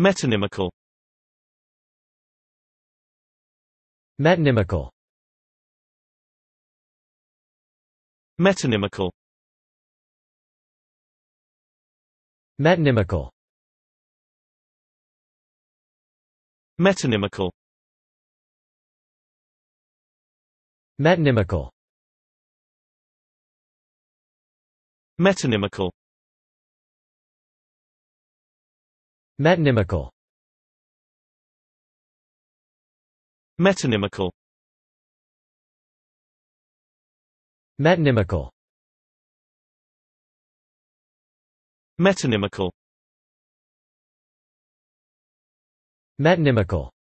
Metonymical Metonymical Metonymical Metonymical Metonymical Metonymical Metonymical Metonymical Metonymical Metonymical Metonymical Metonymical